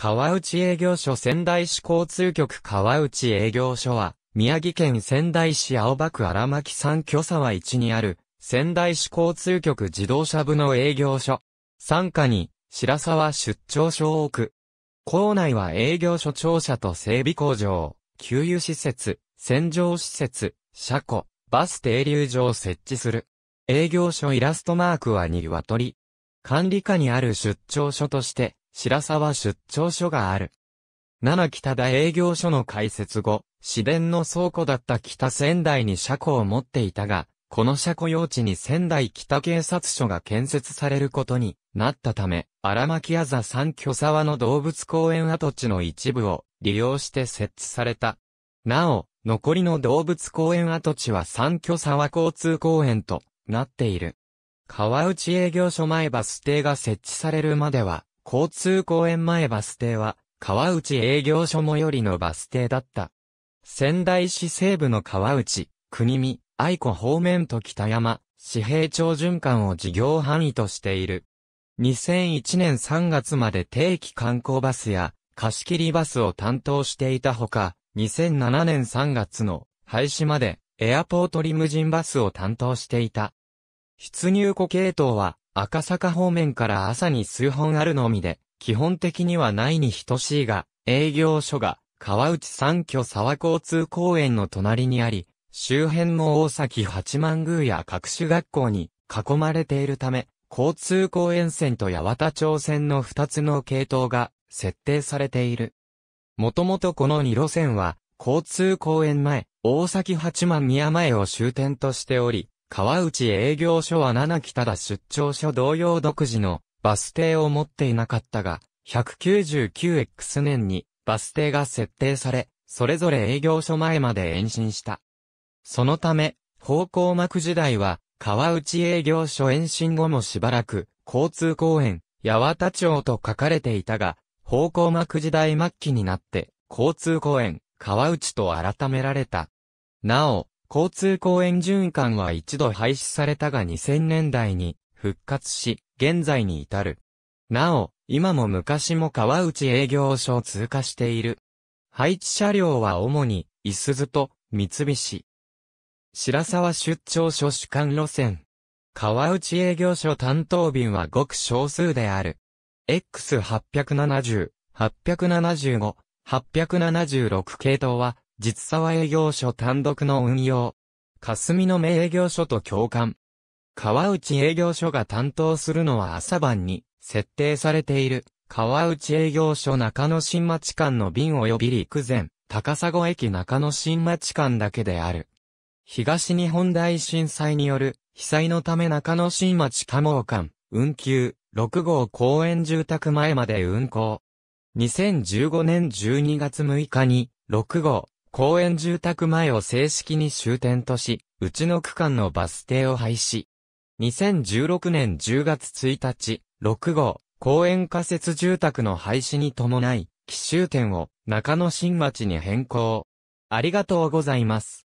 川内営業所仙台市交通局川内営業所は、宮城県仙台市青葉区荒牧三居沢一にある、仙台市交通局自動車部の営業所。参加に、白沢出張所を置く。校内は営業所庁舎と整備工場、給油施設、洗浄施設、車庫、バス停留所を設置する。営業所イラストマークは2ワ管理下にある出張所として、白沢出張所がある。七北田営業所の開設後、市電の倉庫だった北仙台に車庫を持っていたが、この車庫用地に仙台北警察署が建設されることになったため、荒牧屋座三巨沢の動物公園跡地の一部を利用して設置された。なお、残りの動物公園跡地は三巨沢交通公園となっている。川内営業所前バス停が設置されるまでは、交通公園前バス停は、川内営業所最寄りのバス停だった。仙台市西部の川内、国見、愛子方面と北山、市平町循環を事業範囲としている。2001年3月まで定期観光バスや貸切バスを担当していたほか、2007年3月の廃止までエアポートリムジンバスを担当していた。出入庫系統は赤坂方面から朝に数本あるのみで、基本的にはないに等しいが、営業所が川内三居沢交通公園の隣にあり、周辺も大崎八幡宮や各種学校に囲まれているため、交通公園線と八幡町線の2つの系統が設定されている。もともとこの2路線は、交通公園前、大崎八幡宮前を終点としており、川内営業所は七北ただ出張所同様独自のバス停を持っていなかったが、199X 年にバス停が設定され、それぞれ営業所前まで延伸した。そのため、方向幕時代は、川内営業所延伸後もしばらく、交通公園、八幡町と書かれていたが、方向幕時代末期になって、交通公園、川内と改められた。なお、交通公園循環は一度廃止されたが2000年代に復活し、現在に至る。なお、今も昔も川内営業所を通過している。配置車両は主に、いすずと、三菱。白沢出張所主幹路線。川内営業所担当便はごく少数である。X870、875、876系統は、実沢営業所単独の運用。霞の目営業所と共感。川内営業所が担当するのは朝晩に設定されている川内営業所中野新町間の便及び陸前高砂駅中野新町間だけである。東日本大震災による被災のため中野新町毛間運休6号公園住宅前まで運行。2015年12月6日に6号公園住宅前を正式に終点とし、うちの区間のバス停を廃止。2016年10月1日、6号、公園仮設住宅の廃止に伴い、奇襲点を中野新町に変更。ありがとうございます。